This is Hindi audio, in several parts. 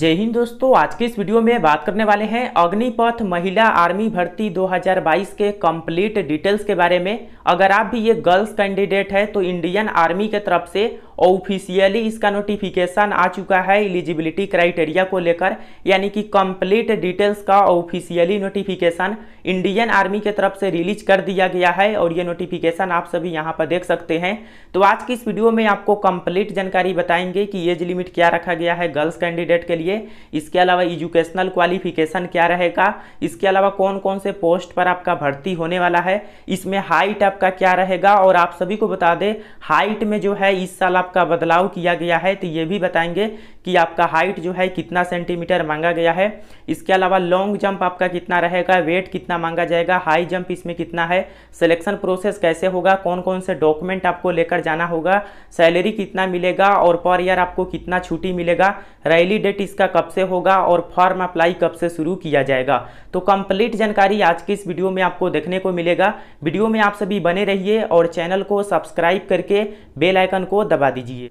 जय हिंद दोस्तों आज के इस वीडियो में बात करने वाले हैं अग्निपथ महिला आर्मी भर्ती 2022 के कंप्लीट डिटेल्स के बारे में अगर आप भी ये गर्ल्स कैंडिडेट है तो इंडियन आर्मी के तरफ से ऑफिशियली e, इसका नोटिफिकेशन आ चुका है एलिजिबिलिटी क्राइटेरिया को लेकर यानी कि कंप्लीट डिटेल्स का ऑफिशियली नोटिफिकेशन इंडियन आर्मी के तरफ से रिलीज कर दिया गया है और ये नोटिफिकेशन आप सभी यहाँ पर देख सकते हैं तो आज की इस वीडियो में आपको कंप्लीट जानकारी बताएंगे कि एज लिमिट क्या रखा गया है गर्ल्स कैंडिडेट के लिए इसके अलावा एजुकेशनल क्वालिफिकेशन क्या रहेगा इसके अलावा कौन कौन से पोस्ट पर आपका भर्ती होने वाला है इसमें हाइट आपका क्या रहेगा और आप सभी को बता दें हाइट में जो है इस साल आप आपका बदलाव किया गया है तो ये भी बताएंगे कि आपका हाइट जो है कितना सेंटीमीटर मांगा गया है इसके अलावा लॉन्ग जंप आपका कितना रहेगा वेट कितना मांगा जाएगा हाई जंप इसमें कितना है सिलेक्शन प्रोसेस कैसे होगा कौन कौन से डॉक्यूमेंट आपको लेकर जाना होगा सैलरी कितना मिलेगा और पर ईयर आपको कितना छुट्टी मिलेगा रैली डेट इसका कब से होगा और फॉर्म अप्लाई कब से शुरू किया जाएगा तो कंप्लीट जानकारी आज की इस वीडियो में आपको देखने को मिलेगा वीडियो में आप सभी बने रहिए और चैनल को सब्सक्राइब करके बेल आइकन को दबा बता दीजिए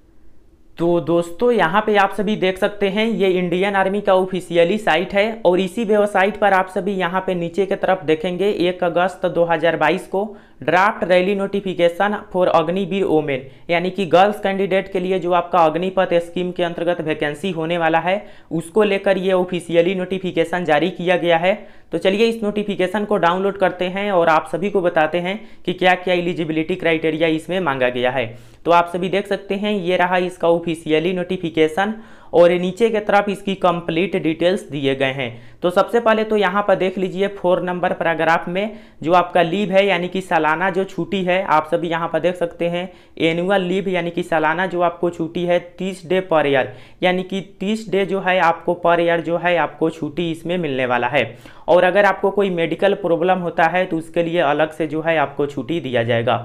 तो दोस्तों यहाँ पे आप सभी देख सकते हैं ये इंडियन आर्मी का ऑफिशियली साइट है और इसी वेबसाइट पर आप सभी यहाँ पे नीचे की तरफ देखेंगे एक अगस्त 2022 को draft rally notification for Agniveer women यानी कि गर्ल्स कैंडिडेट के लिए जो आपका अग्निपथ स्कीम के अंतर्गत वैकेंसी होने वाला है उसको लेकर ये ऑफिशियली नोटिफिकेशन जारी किया गया है तो चलिए इस नोटिफिकेशन को डाउनलोड करते हैं और आप सभी को बताते हैं कि क्या क्या एलिजिबिलिटी क्राइटेरिया इसमें मांगा गया है तो आप सभी देख सकते हैं ये रहा इसका ऑफिशियली नोटिफिकेशन और नीचे की तरफ इसकी कंप्लीट डिटेल्स दिए गए हैं तो सबसे पहले तो यहाँ पर देख लीजिए फोर नंबर पैराग्राफ में जो आपका लीव है यानी कि सालाना जो छुट्टी है आप सभी यहाँ पर देख सकते हैं एनुअल लीव यानी कि सालाना जो आपको छुट्टी है तीस डे पर ईयर यानी कि तीस डे जो है आपको पर ईयर जो है आपको छुट्टी इसमें मिलने वाला है और अगर आपको कोई मेडिकल प्रॉब्लम होता है तो उसके लिए अलग से जो है आपको छुट्टी दिया जाएगा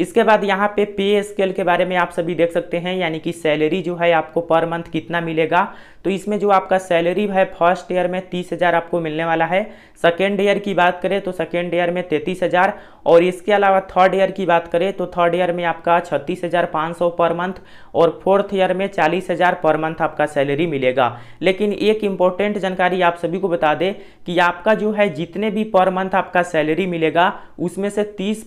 इसके बाद यहाँ पे पे स्केल के बारे में आप सभी देख सकते हैं यानी कि सैलरी जो है आपको पर मंथ कितना मिलेगा तो इसमें जो आपका सैलरी है फर्स्ट ईयर में तीस हज़ार आपको मिलने वाला है सेकेंड ईयर की बात करें तो सेकेंड ईयर में तैंतीस हज़ार और इसके अलावा थर्ड ईयर की बात करें तो थर्ड ईयर में आपका छत्तीस हज़ार पाँच सौ पर मंथ और फोर्थ ईयर में चालीस हज़ार पर मंथ आपका सैलरी मिलेगा लेकिन एक इम्पॉर्टेंट जानकारी आप सभी को बता दें कि आपका जो है जितने भी पर मंथ आपका सैलरी मिलेगा उसमें से तीस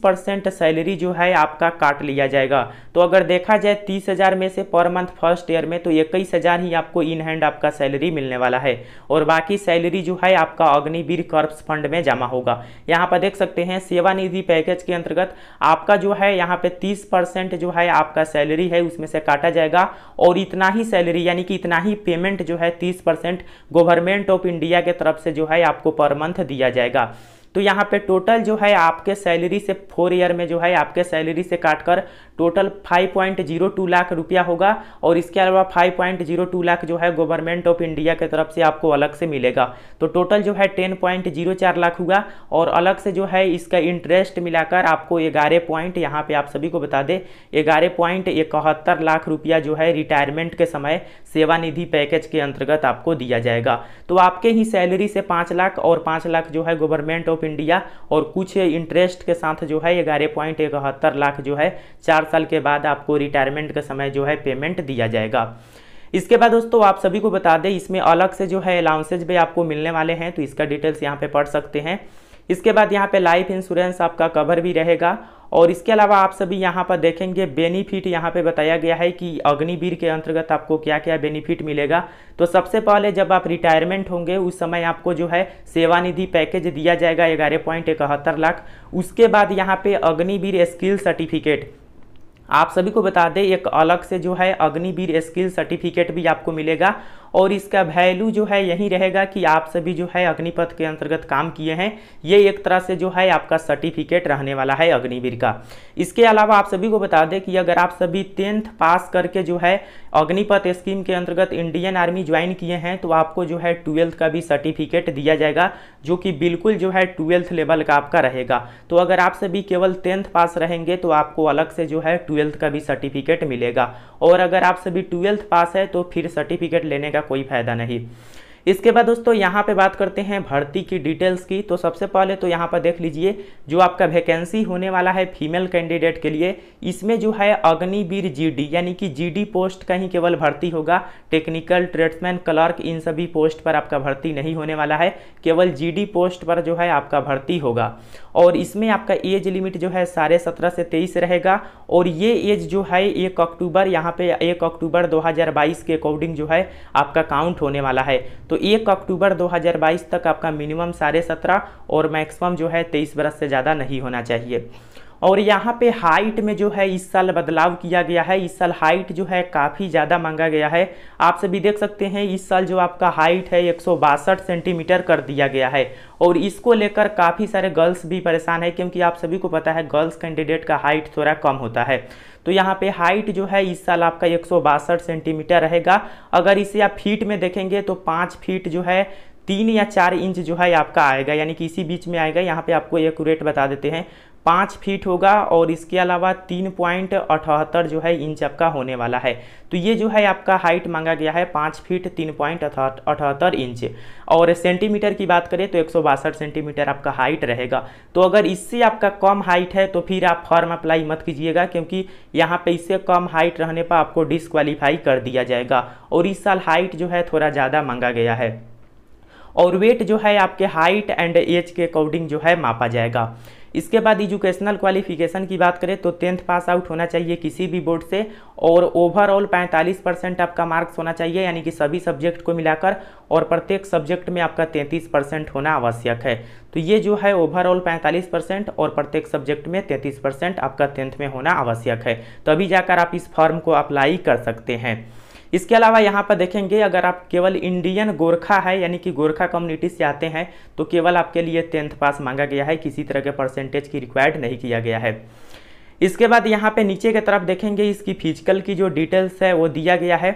सैलरी जो है आपका काट लिया जाएगा तो अगर देखा जाए तीस में से पर मंथ फर्स्ट ईयर में तो इक्कीस ही आपको इन हैंड आपका सैलरी मिलने वाला है और बाकी सैलरी जो है आपका अग्निवीर कर्प्स फंड में जमा होगा यहाँ पर देख सकते हैं सेवानिधि पैकेज के अंतर्गत आपका जो है यहाँ पे तीस परसेंट जो है आपका सैलरी है उसमें से काटा जाएगा और इतना ही सैलरी यानी कि इतना ही पेमेंट जो है तीस गवर्नमेंट ऑफ इंडिया के तरफ से जो है आपको पर मंथ दिया जाएगा तो यहाँ पे टोटल जो है आपके सैलरी से फोर ईयर में जो है आपके सैलरी से काटकर टोटल 5.02 लाख रुपया होगा और इसके अलावा 5.02 लाख जो है गवर्नमेंट ऑफ इंडिया के तरफ से आपको अलग से मिलेगा तो टोटल जो है 10.04 लाख होगा और अलग से जो है इसका इंटरेस्ट मिलाकर आपको ग्यारह पॉइंट यहाँ पर आप सभी को बता दें ग्यारह पॉइंट इकहत्तर लाख रुपया जो है रिटायरमेंट के समय सेवानिधि पैकेज के अंतर्गत आपको दिया जाएगा तो आपके ही सैलरी से पाँच लाख और पाँच लाख जो है गवर्नमेंट ऑफ इंडिया और कुछ इंटरेस्ट के साथ जो है ग्यारह पॉइंट इकहत्तर लाख जो है चार साल के बाद आपको रिटायरमेंट का समय जो है पेमेंट दिया जाएगा इसके बाद दोस्तों आप सभी को बता दें इसमें अलग से जो है अलाउंसेज भी आपको मिलने वाले हैं तो इसका डिटेल्स यहाँ पर पढ़ सकते हैं इसके बाद यहाँ पे लाइफ इंश्योरेंस आपका कवर भी रहेगा और इसके अलावा आप सभी यहाँ पर देखेंगे बेनिफिट यहाँ पे बताया गया है कि अग्निवीर के अंतर्गत आपको क्या क्या बेनिफिट मिलेगा तो सबसे पहले जब आप रिटायरमेंट होंगे उस समय आपको जो है सेवानिधि पैकेज दिया जाएगा ग्यारह पॉइंट इकहत्तर लाख उसके बाद यहाँ पे अग्निवीर स्किल सर्टिफिकेट आप सभी को बता दें एक अलग से जो है अग्निवीर स्किल सर्टिफिकेट भी आपको मिलेगा और इसका वैल्यू जो है यही रहेगा कि आप सभी जो है अग्निपथ के अंतर्गत काम किए हैं ये एक तरह से जो है आपका सर्टिफिकेट रहने वाला है अग्निवीर का इसके अलावा आप सभी को बता दें कि अगर आप सभी टेंथ पास करके जो है अग्निपथ स्कीम के अंतर्गत इंडियन आर्मी ज्वाइन किए हैं तो आपको जो है ट्वेल्थ का भी सर्टिफिकेट दिया जाएगा जो कि बिल्कुल जो है ट्वेल्थ लेवल का आपका रहेगा तो अगर आप सभी केवल टेंथ पास रहेंगे तो आपको अलग से जो है ट्वेल्थ का भी सर्टिफिकेट मिलेगा और अगर आप सभी ट्वेल्थ पास है तो फिर सर्टिफिकेट लेने का कोई फायदा नहीं इसके बाद दोस्तों यहाँ पे बात करते हैं भर्ती की डिटेल्स की तो सबसे पहले तो यहाँ पर देख लीजिए जो आपका वैकेंसी होने वाला है फीमेल कैंडिडेट के लिए इसमें जो है अग्निवीर जीडी यानी कि जीडी पोस्ट का ही केवल भर्ती होगा टेक्निकल ट्रेड्समैन क्लर्क इन सभी पोस्ट पर आपका भर्ती नहीं होने वाला है केवल जी पोस्ट पर जो है आपका भर्ती होगा और इसमें आपका एज लिमिट जो है साढ़े सत्रह से तेईस रहेगा और ये एज जो है एक अक्टूबर यहाँ पे एक अक्टूबर 2022 के अकॉर्डिंग जो है आपका काउंट होने वाला है तो तो एक अक्टूबर 2022 तक आपका मिनिमम साढ़े सत्रह और मैक्सिमम जो है तेईस बरस से ज़्यादा नहीं होना चाहिए और यहाँ पे हाइट में जो है इस साल बदलाव किया गया है इस साल हाइट जो है काफ़ी ज़्यादा मांगा गया है आप सभी देख सकते हैं इस साल जो आपका हाइट है एक सेंटीमीटर कर दिया गया है और इसको लेकर काफ़ी सारे गर्ल्स भी परेशान है क्योंकि आप सभी को पता है गर्ल्स कैंडिडेट का हाइट थोड़ा कम होता है तो यहाँ पे हाइट जो है इस साल आपका एक सेंटीमीटर रहेगा अगर इसे आप फीट में देखेंगे तो पाँच फीट जो है तीन या चार इंच जो है आपका आएगा यानी कि इसी बीच में आएगा यहाँ पे आपको एक्यूरेट बता देते हैं पाँच फीट होगा और इसके अलावा तीन पॉइंट अठहत्तर जो है इंच आपका होने वाला है तो ये जो है आपका हाइट मांगा गया है पाँच फीट तीन पॉइंट अठहत्तर इंच और सेंटीमीटर की बात करें तो एक सौ बासठ सेंटीमीटर आपका हाइट रहेगा तो अगर इससे आपका कम हाइट है तो फिर आप फॉर्म अप्लाई मत कीजिएगा क्योंकि यहाँ पर इससे कम हाइट रहने पर आपको डिसक्वालीफाई कर दिया जाएगा और इस साल हाइट जो है थोड़ा ज़्यादा मांगा गया है और वेट जो है आपके हाइट एंड एज के अकॉर्डिंग जो है मापा जाएगा इसके बाद एजुकेशनल क्वालिफिकेशन की बात करें तो टेंथ पास आउट होना चाहिए किसी भी बोर्ड से और ओवरऑल 45 परसेंट आपका मार्क्स होना चाहिए यानी कि सभी सब्जेक्ट को मिलाकर और प्रत्येक सब्जेक्ट में आपका 33 परसेंट होना आवश्यक है तो ये जो है ओवरऑल 45 परसेंट और प्रत्येक सब्जेक्ट में 33 परसेंट आपका टेंथ में होना आवश्यक है तभी तो जाकर आप इस फॉर्म को अप्लाई कर सकते हैं इसके अलावा यहाँ पर देखेंगे अगर आप केवल इंडियन गोरखा है यानी कि गोरखा कम्युनिटी से आते हैं तो केवल आपके लिए टेंथ पास मांगा गया है किसी तरह के परसेंटेज की रिक्वायर्ड नहीं किया गया है इसके बाद यहाँ पे नीचे की तरफ देखेंगे इसकी फिजिकल की जो डिटेल्स है वो दिया गया है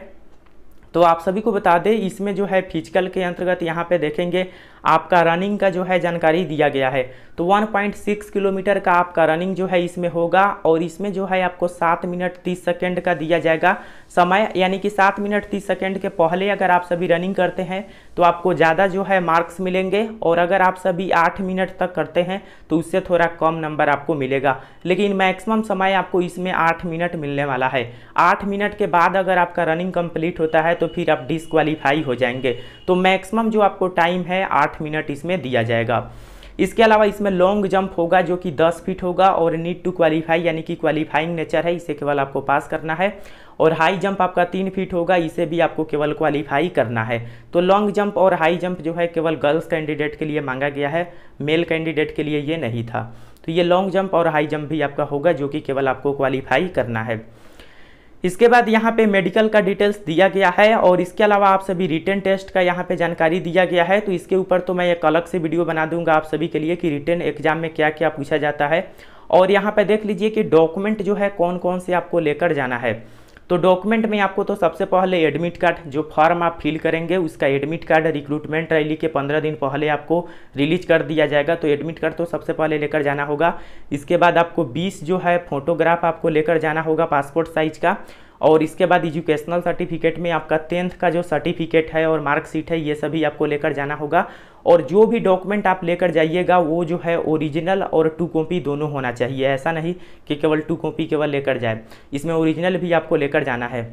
तो आप सभी को बता दें इसमें जो है फिजिकल के अंतर्गत यहाँ पे देखेंगे आपका रनिंग का जो है जानकारी दिया गया है तो 1.6 किलोमीटर का आपका रनिंग जो है इसमें होगा और इसमें जो है आपको सात मिनट तीस सेकेंड का दिया जाएगा समय यानी कि सात मिनट तीस सेकेंड के पहले अगर आप सभी रनिंग करते हैं तो आपको ज़्यादा जो है मार्क्स मिलेंगे और अगर आप सभी आठ मिनट तक करते हैं तो उससे थोड़ा कम नंबर आपको मिलेगा लेकिन मैक्सिमम समय आपको इसमें आठ मिनट मिलने वाला है आठ मिनट के बाद अगर आपका रनिंग कंप्लीट होता है तो फिर आप डिसक्वालीफाई हो जाएंगे तो मैक्सिमम जो आपको टाइम है आठ आठ मिनट इसमें दिया जाएगा इसके अलावा इसमें लॉन्ग जंप होगा जो कि 10 फीट होगा और नीड टू क्वालिफाई यानी कि क्वालिफाइंग नेचर है इसे केवल आपको पास करना है और हाई जंप आपका तीन फीट होगा इसे भी आपको केवल क्वालिफाई करना है तो लॉन्ग जंप और हाई जंप जो है केवल गर्ल्स कैंडिडेट के लिए मांगा गया है मेल कैंडिडेट के लिए ये नहीं था तो ये लॉन्ग जंप और हाई जंप भी आपका होगा जो कि केवल आपको क्वालिफाई करना है इसके बाद यहाँ पे मेडिकल का डिटेल्स दिया गया है और इसके अलावा आप सभी रिटर्न टेस्ट का यहाँ पे जानकारी दिया गया है तो इसके ऊपर तो मैं एक अलग से वीडियो बना दूंगा आप सभी के लिए कि रिटर्न एग्जाम में क्या क्या पूछा जाता है और यहाँ पे देख लीजिए कि डॉक्यूमेंट जो है कौन कौन से आपको लेकर जाना है तो डॉक्यूमेंट में आपको तो सबसे पहले एडमिट कार्ड जो फॉर्म आप फिल करेंगे उसका एडमिट कार्ड रिक्रूटमेंट रैली के पंद्रह दिन पहले आपको रिलीज कर दिया जाएगा तो एडमिट कार्ड तो सबसे पहले लेकर जाना होगा इसके बाद आपको बीस जो है फोटोग्राफ आपको लेकर जाना होगा पासपोर्ट साइज का और इसके बाद एजुकेशनल सर्टिफिकेट में आपका टेंथ का जो सर्टिफिकेट है और मार्कशीट है ये सभी आपको लेकर जाना होगा और जो भी डॉक्यूमेंट आप लेकर जाइएगा वो जो है ओरिजिनल और टू कॉपी दोनों होना चाहिए ऐसा नहीं कि केवल टू कॉपी केवल लेकर जाए इसमें ओरिजिनल भी आपको लेकर जाना है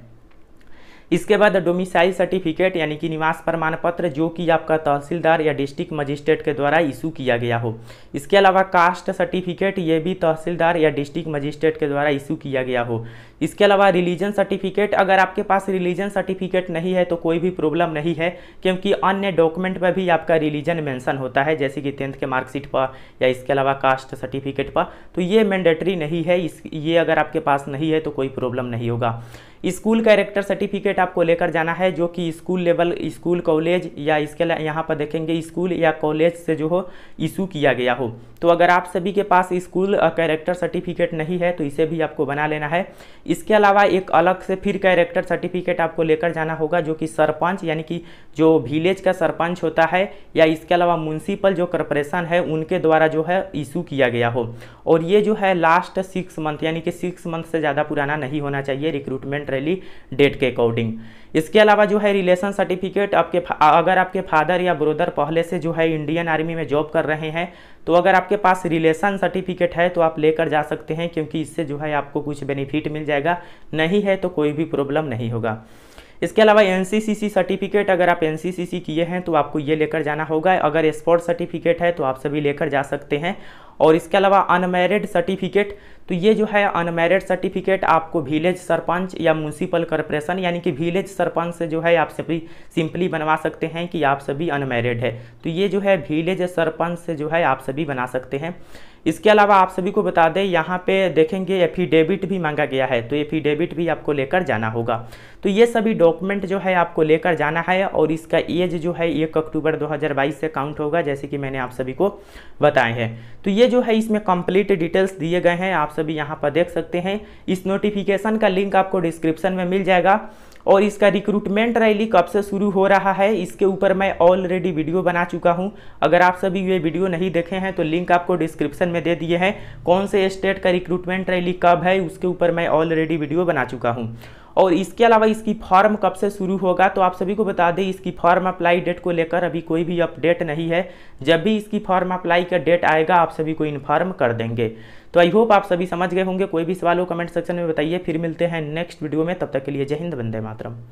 इसके बाद डोमिसाइल सर्टिफिकेट यानी कि निवास प्रमाण पत्र जो कि आपका तहसीलदार या डिस्ट्रिक्ट मजिस्ट्रेट के द्वारा इशू किया गया हो इसके अलावा कास्ट सर्टिफिकेट ये भी तहसीलदार या डिस्ट्रिक्ट मजिस्ट्रेट के द्वारा इशू किया गया हो इसके अलावा रिलीजन सर्टिफिकेट अगर आपके पास रिलीजन सर्टिफिकेट नहीं है तो कोई भी प्रॉब्लम नहीं है क्योंकि अन्य डॉक्यूमेंट पर भी आपका रिलीजन मेंशन होता है जैसे कि टेंथ के मार्कशीट पर या इसके अलावा कास्ट सर्टिफिकेट पर तो ये मैंडेटरी नहीं है इस ये अगर आपके पास नहीं है तो कोई प्रॉब्लम नहीं होगा स्कूल कैरेक्टर सर्टिफिकेट आपको लेकर जाना है जो कि स्कूल लेवल स्कूल कॉलेज या इसके यहाँ पर देखेंगे स्कूल या कॉलेज से जो हो इशू किया गया हो तो अगर आप सभी के पास स्कूल कैरेक्टर सर्टिफिकेट नहीं है तो इसे भी आपको बना लेना है इसके अलावा एक अलग से फिर कैरेक्टर सर्टिफिकेट आपको लेकर जाना होगा जो कि सरपंच यानी कि जो विलेज का सरपंच होता है या इसके अलावा म्यूनसिपल जो कॉरपोरेशन है उनके द्वारा जो है इशू किया गया हो और ये जो है लास्ट सिक्स मंथ यानी कि सिक्स मंथ से ज़्यादा पुराना नहीं होना चाहिए रिक्रूटमेंट इंडिपेंडेंट रैली डेट के अकॉर्डिंग इसके अलावा जो है रिलेशन सर्टिफिकेट आपके अगर आपके फादर या ब्रदर पहले से जो है इंडियन आर्मी में जॉब कर रहे हैं तो अगर आपके पास रिलेशन सर्टिफिकेट है तो आप लेकर जा सकते हैं क्योंकि इससे जो है आपको कुछ बेनिफिट मिल जाएगा नहीं है तो कोई भी प्रॉब्लम नहीं होगा इसके अलावा एन सर्टिफिकेट अगर आप एन किए हैं तो आपको ये लेकर जाना होगा अगर स्पोर्ट सर्टिफिकेट है तो आप सभी लेकर जा सकते हैं और इसके अलावा अनमेरिड सर्टिफिकेट तो ये जो है अनमेरिड सर्टिफिकेट आपको विलेज सरपंच या म्यूनसिपल कॉरपोरेशन यानी कि विलेज सरपंच से जो है आप सभी सिंपली बनवा सकते हैं कि आप सभी अनमेरिड है तो ये जो है विलेज सरपंच से जो है आप सभी बना सकते हैं इसके अलावा आप सभी को बता दें यहाँ पे देखेंगे एफिडेविट भी मांगा गया है तो एफिडेविट भी आपको लेकर जाना होगा तो ये सभी डॉक्यूमेंट जो है आपको लेकर जाना है और इसका एज जो है एक अक्टूबर 2022 से काउंट होगा जैसे कि मैंने आप सभी को बताए हैं तो ये जो है इसमें कंप्लीट डिटेल्स दिए गए हैं आप सभी यहाँ पर देख सकते हैं इस नोटिफिकेशन का लिंक आपको डिस्क्रिप्शन में मिल जाएगा और इसका रिक्रूटमेंट रैली कब से शुरू हो रहा है इसके ऊपर मैं ऑलरेडी वीडियो बना चुका हूँ अगर आप सभी ये वीडियो नहीं देखे हैं तो लिंक आपको डिस्क्रिप्शन में दे दिए हैं कौन से स्टेट का रिक्रूटमेंट रैली कब है उसके ऊपर मैं ऑलरेडी वीडियो बना चुका हूँ और इसके अलावा इसकी फॉर्म कब से शुरू होगा तो आप सभी को बता दें इसकी फॉर्म अप्लाई डेट को लेकर अभी कोई भी अपडेट नहीं है जब भी इसकी फॉर्म अप्लाई का डेट आएगा आप सभी को इन्फॉर्म कर देंगे तो आई होप आप सभी समझ गए होंगे कोई भी सवाल हो कमेंट सेक्शन में बताइए फिर मिलते हैं नेक्स्ट वीडियो में तब तक के लिए जय हिंद वंदे मातरम